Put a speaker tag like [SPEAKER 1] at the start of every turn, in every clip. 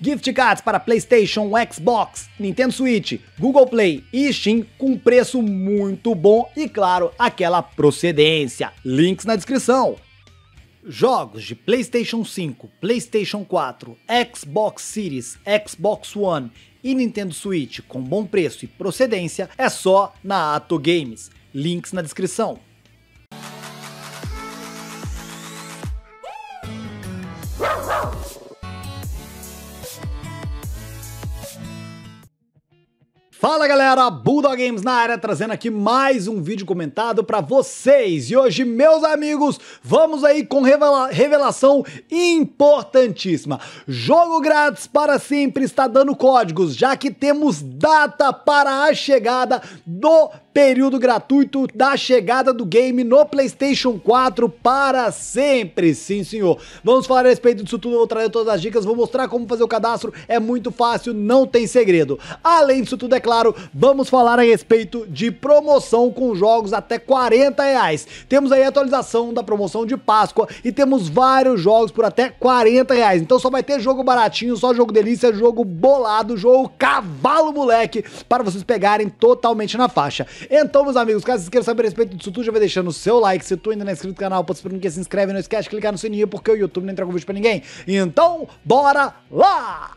[SPEAKER 1] Gift cards para PlayStation, Xbox, Nintendo Switch, Google Play e Steam com preço muito bom e, claro, aquela procedência. Links na descrição. Jogos de PlayStation 5, PlayStation 4, Xbox Series, Xbox One e Nintendo Switch com bom preço e procedência é só na Ato Games. Links na descrição. Fala galera, Bulldog Games na área, trazendo aqui mais um vídeo comentado para vocês. E hoje, meus amigos, vamos aí com revela revelação importantíssima. Jogo grátis para sempre está dando códigos, já que temos data para a chegada do período gratuito da chegada do game no PlayStation 4 para sempre. Sim, senhor. Vamos falar a respeito disso tudo, vou trazer todas as dicas, vou mostrar como fazer o cadastro, é muito fácil, não tem segredo. Além disso tudo, é claro, vamos falar a respeito de promoção com jogos até 40 reais. Temos aí a atualização da promoção de Páscoa e temos vários jogos por até 40 reais. Então só vai ter jogo baratinho, só jogo delícia, jogo bolado, jogo cavalo moleque, para vocês pegarem totalmente na faixa. Então, meus amigos, caso vocês queiram saber a respeito disso tudo, já vai deixando o seu like. Se tu ainda não é inscrito no canal, participando que se inscreve, não esquece de clicar no sininho, porque o YouTube não entrega o vídeo pra ninguém. Então, bora lá!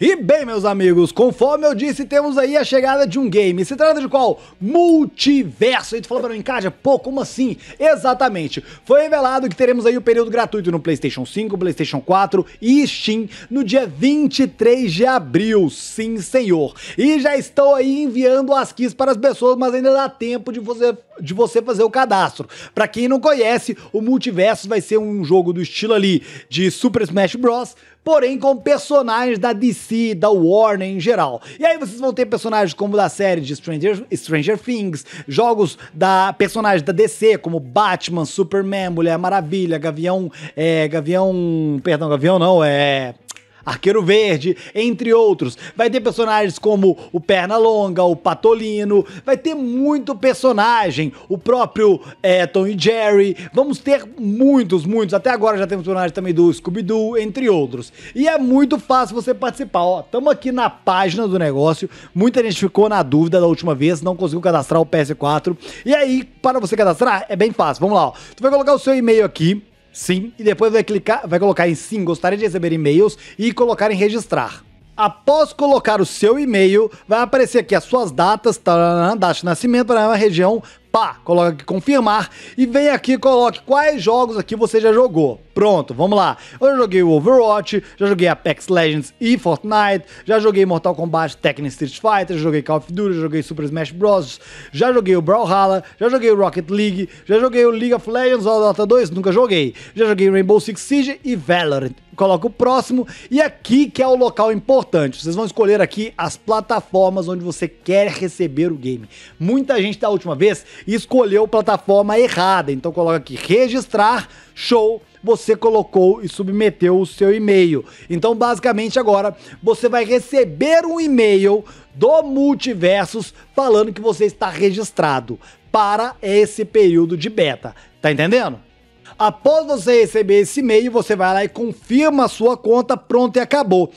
[SPEAKER 1] E bem, meus amigos, conforme eu disse, temos aí a chegada de um game. Se trata de qual? Multiverso. E tu falou pra mim, Cádia, pô, como assim? Exatamente. Foi revelado que teremos aí o período gratuito no PlayStation 5, PlayStation 4 e Steam no dia 23 de abril. Sim, senhor. E já estou aí enviando as keys para as pessoas, mas ainda dá tempo de você, de você fazer o cadastro. Para quem não conhece, o Multiverso vai ser um jogo do estilo ali de Super Smash Bros porém com personagens da DC, da Warner em geral. E aí vocês vão ter personagens como da série de Stranger, Stranger Things, jogos da personagens da DC, como Batman, Superman, Mulher Maravilha, Gavião, é, Gavião, perdão, Gavião não, é Arqueiro Verde, entre outros. Vai ter personagens como o Pernalonga, o Patolino, vai ter muito personagem, o próprio é, Tom e Jerry. Vamos ter muitos, muitos. Até agora já temos personagens também do Scooby-Doo, entre outros. E é muito fácil você participar. Ó, aqui na página do negócio. Muita gente ficou na dúvida da última vez, não conseguiu cadastrar o PS4. E aí, para você cadastrar, é bem fácil. Vamos lá, ó. Tu vai colocar o seu e-mail aqui sim, e depois vai clicar, vai colocar em sim, gostaria de receber e-mails e colocar em registrar. Após colocar o seu e-mail, vai aparecer aqui as suas datas, tarana, data de nascimento, a região, pá, coloca aqui confirmar e vem aqui e coloque quais jogos aqui você já jogou. Pronto, vamos lá. Eu já joguei o Overwatch, já joguei Apex Legends e Fortnite, já joguei Mortal Kombat, Tekken Street Fighter, já joguei Call of Duty, já joguei Super Smash Bros, já joguei o Brawlhalla, já joguei o Rocket League, já joguei o League of Legends ou Dota 2, nunca joguei. Já joguei Rainbow Six Siege e Valorant. Coloca o próximo e aqui que é o local importante. Vocês vão escolher aqui as plataformas onde você quer receber o game. Muita gente da última vez e escolheu plataforma errada. Então coloca aqui registrar, show, você colocou e submeteu o seu e-mail. Então, basicamente, agora você vai receber um e-mail do Multiversos falando que você está registrado para esse período de beta. Tá entendendo? Após você receber esse e-mail, você vai lá e confirma a sua conta, pronto e acabou.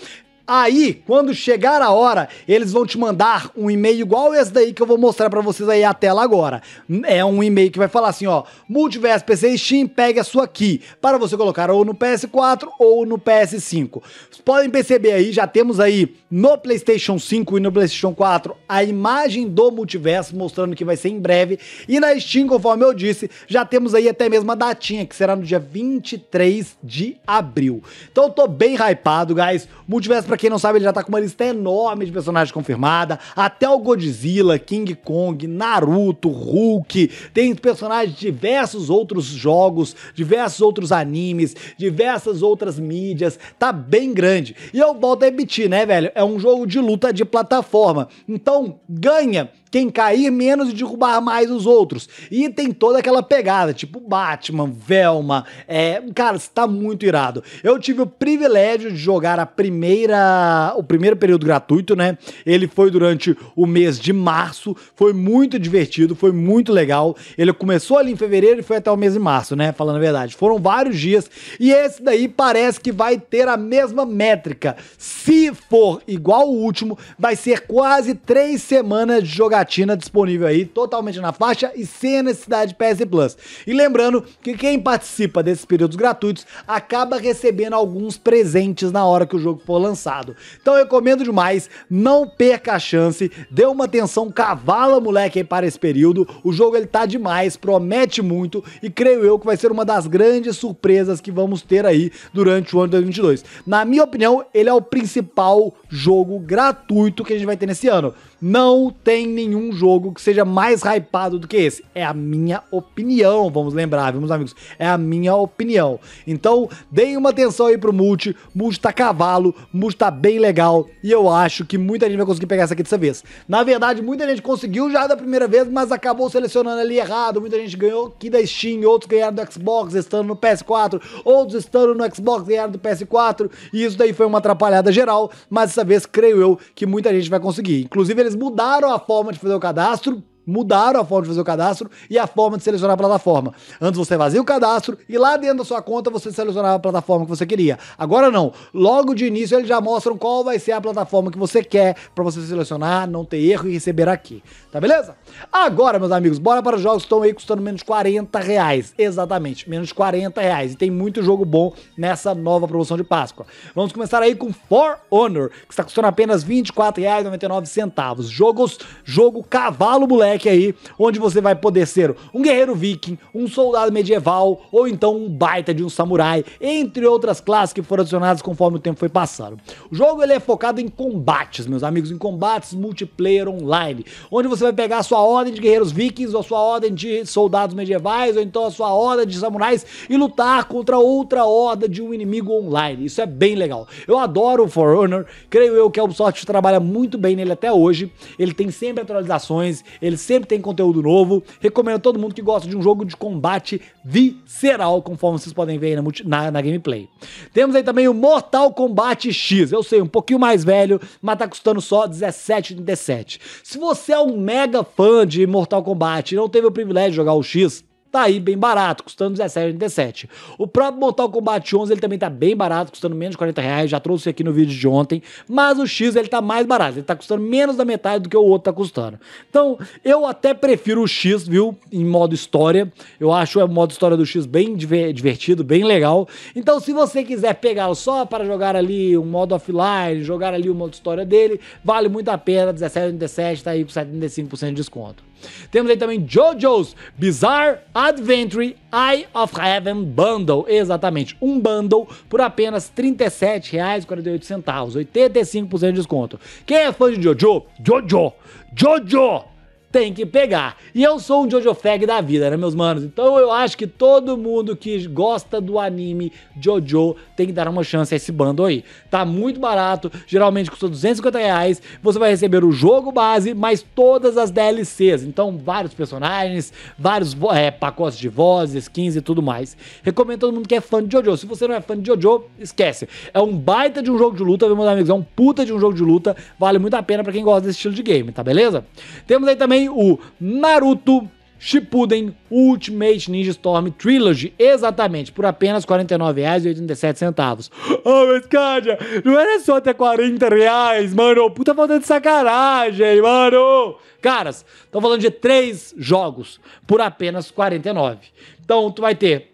[SPEAKER 1] Aí, quando chegar a hora, eles vão te mandar um e-mail igual esse daí que eu vou mostrar para vocês aí a tela agora. É um e-mail que vai falar assim, ó, Multiverso PC Steam, pegue a sua key para você colocar ou no PS4 ou no PS5. Vocês podem perceber aí, já temos aí no PlayStation 5 e no PlayStation 4 a imagem do multiverso mostrando que vai ser em breve. E na Steam, conforme eu disse, já temos aí até mesmo a datinha, que será no dia 23 de abril. Então eu tô bem hypado, guys. Multiverso para quem não sabe, ele já tá com uma lista enorme de personagens confirmada, até o Godzilla, King Kong, Naruto, Hulk, tem personagens de diversos outros jogos, diversos outros animes, diversas outras mídias, tá bem grande. E eu volto a repetir, né, velho? É um jogo de luta de plataforma. Então, ganha quem cair menos e derrubar mais os outros. E tem toda aquela pegada, tipo Batman, Velma, é, cara, está muito irado. Eu tive o privilégio de jogar a primeira o primeiro período gratuito, né? Ele foi durante o mês de março, foi muito divertido, foi muito legal. Ele começou ali em fevereiro e foi até o mês de março, né? Falando a verdade. Foram vários dias e esse daí parece que vai ter a mesma métrica. Se for igual o último, vai ser quase três semanas de jogatina disponível aí, totalmente na faixa e sem a necessidade de PS Plus. E lembrando que quem participa desses períodos gratuitos acaba recebendo alguns presentes na hora que o jogo for lançado passado. Então recomendo demais, não perca a chance, dê uma atenção cavala, moleque, aí para esse período. O jogo ele tá demais, promete muito e creio eu que vai ser uma das grandes surpresas que vamos ter aí durante o ano de 2022. Na minha opinião, ele é o principal jogo gratuito que a gente vai ter nesse ano. Não tem nenhum jogo que seja mais hypado do que esse. É a minha opinião, vamos lembrar, meus amigos? É a minha opinião. Então, deem uma atenção aí pro Multi. Multi tá cavalo, Multi tá tá bem legal e eu acho que muita gente vai conseguir pegar essa aqui dessa vez. Na verdade, muita gente conseguiu já da primeira vez, mas acabou selecionando ali errado. Muita gente ganhou aqui da Steam, outros ganharam do Xbox estando no PS4, outros estando no Xbox ganharam do PS4, e isso daí foi uma atrapalhada geral, mas dessa vez creio eu que muita gente vai conseguir. Inclusive, eles mudaram a forma de fazer o cadastro mudaram a forma de fazer o cadastro e a forma de selecionar a plataforma. Antes você fazia o cadastro e lá dentro da sua conta você selecionava a plataforma que você queria. Agora não. Logo de início eles já mostram qual vai ser a plataforma que você quer para você selecionar, não ter erro e receber aqui. Tá beleza? Agora, meus amigos, bora para os jogos que estão aí custando menos de 40 reais. Exatamente, menos de 40 reais. E tem muito jogo bom nessa nova promoção de Páscoa. Vamos começar aí com For Honor, que está custando apenas R$ 24,99. Jogos, jogo cavalo moleque aí, onde você vai poder ser um guerreiro viking, um soldado medieval ou então um baita de um samurai, entre outras classes que foram adicionadas conforme o tempo foi passando. O jogo ele é focado em combates, meus amigos, em combates multiplayer online, onde você vai pegar a sua ordem de guerreiros vikings ou a sua ordem de soldados medievais ou então a sua ordem de samurais e lutar contra outra horda de um inimigo online. Isso é bem legal. Eu adoro o For Honor, creio eu que a Ubisoft trabalha muito bem nele até hoje. Ele tem sempre atualizações, ele sempre tem conteúdo novo. Recomendo a todo mundo que gosta de um jogo de combate visceral, conforme vocês podem ver aí na, na, na gameplay. Temos aí também o Mortal Kombat X. Eu sei, um pouquinho mais velho, mas tá custando só R$17,37. Se você é um mega fã de Mortal Kombat e não teve o privilégio de jogar o X, tá aí bem barato, custando R$17,97. O próprio Mortal Kombat 11 ele também tá bem barato, custando menos de 40 reais, já trouxe aqui no vídeo de ontem, mas o X ele tá mais barato, ele tá custando menos da metade do que o outro tá custando. Então, eu até prefiro o X, viu, em modo história, eu acho o modo história do X bem divertido, bem legal. Então, se você quiser pegá-lo só para jogar ali um modo offline, jogar ali o modo história dele, vale muito a pena, R$17,97, tá aí com 75% de desconto. Temos aí também JoJo's Bizarre Adventure Eye of Heaven Bundle, exatamente, um bundle por apenas R$ 37,48, 85% de desconto. Quem é fã de Jojo? Jojo! Jojo! tem que pegar. E eu sou um Jojo Fag da vida, né, meus manos? Então eu acho que todo mundo que gosta do anime Jojo tem que dar uma chance a esse bando aí. Tá muito barato, geralmente custa 250 reais. Você vai receber o jogo base, mais todas as DLCs. Então, vários personagens, vários é, pacotes de vozes, skins e tudo mais. Recomendo todo mundo que é fã de Jojo. Se você não é fã de Jojo, esquece. É um baita de um jogo de luta, meus amigos? É um puta de um jogo de luta. Vale muito a pena para quem gosta desse estilo de game, tá beleza? Temos aí também tem o Naruto Shippuden Ultimate Ninja Storm Trilogy, exatamente, por apenas R$ 49,87. Ô, oh, mas Cádia, não era só até 40 reais, mano, puta falta de sacanagem, mano. Caras, tô falando de três jogos por apenas 49. Então, tu vai ter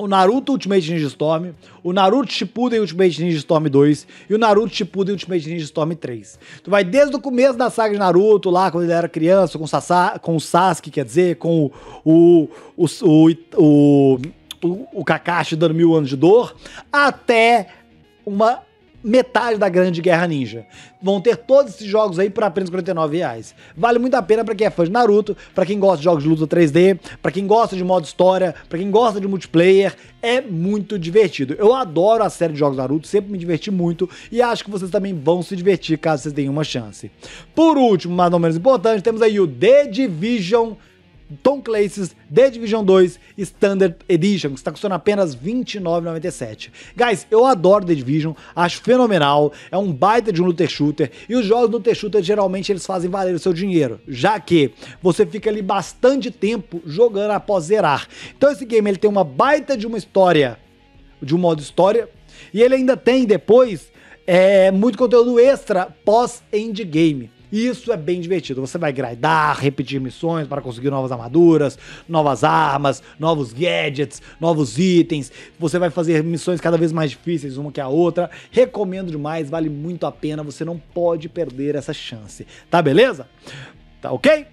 [SPEAKER 1] o Naruto Ultimate Ninja Storm, o Naruto Shippuden Ultimate Ninja Storm 2 e o Naruto Shippuden Ultimate Ninja Storm 3. Tu vai desde o começo da saga de Naruto, lá quando ele era criança, com o, Sasa, com o Sasuke, quer dizer, com o, o, o, o, o Kakashi dando mil anos de dor, até uma metade da grande guerra ninja. Vão ter todos esses jogos aí por apenas 49 reais. Vale muito a pena para quem é fã de Naruto, para quem gosta de jogos de luta 3D, para quem gosta de modo história, para quem gosta de multiplayer, é muito divertido. Eu adoro a série de jogos Naruto, sempre me diverti muito e acho que vocês também vão se divertir caso vocês tenham uma chance. Por último, mas não menos importante, temos aí o The Division Tom Clancy's The Division 2 Standard Edition, que está custando apenas R$ 29,97. Guys, eu adoro The Division, acho fenomenal, é um baita de um looter shooter, e os jogos do looter shooter geralmente eles fazem valer o seu dinheiro, já que você fica ali bastante tempo jogando após zerar. Então esse game ele tem uma baita de uma história, de um modo história, e ele ainda tem depois é, muito conteúdo extra pós-endgame isso é bem divertido. Você vai grindar, repetir missões para conseguir novas armaduras, novas armas, novos gadgets, novos itens. Você vai fazer missões cada vez mais difíceis uma que a outra. Recomendo demais, vale muito a pena. Você não pode perder essa chance. Tá beleza? Tá ok?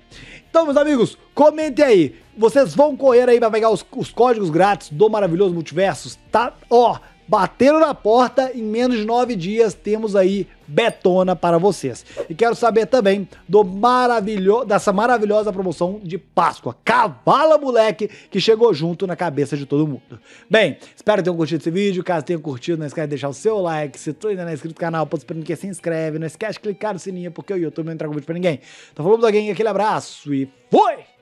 [SPEAKER 1] Então, meus amigos, comentem aí. Vocês vão correr aí para pegar os, os, códigos grátis do maravilhoso Multiversos, tá? Ó. Oh, bateram na porta, em menos de nove dias temos aí Betona para vocês. E quero saber também do maravilho... dessa maravilhosa promoção de Páscoa, Cavala Moleque, que chegou junto na cabeça de todo mundo. Bem, espero que tenham curtido esse vídeo. Caso tenham curtido, não esquece de deixar o seu like. Se tu ainda não é inscrito no canal, pode esperando que se inscreve. Não esquece de clicar no sininho, porque o YouTube não entrega vídeo para ninguém. Então falou, alguém, aquele abraço e fui!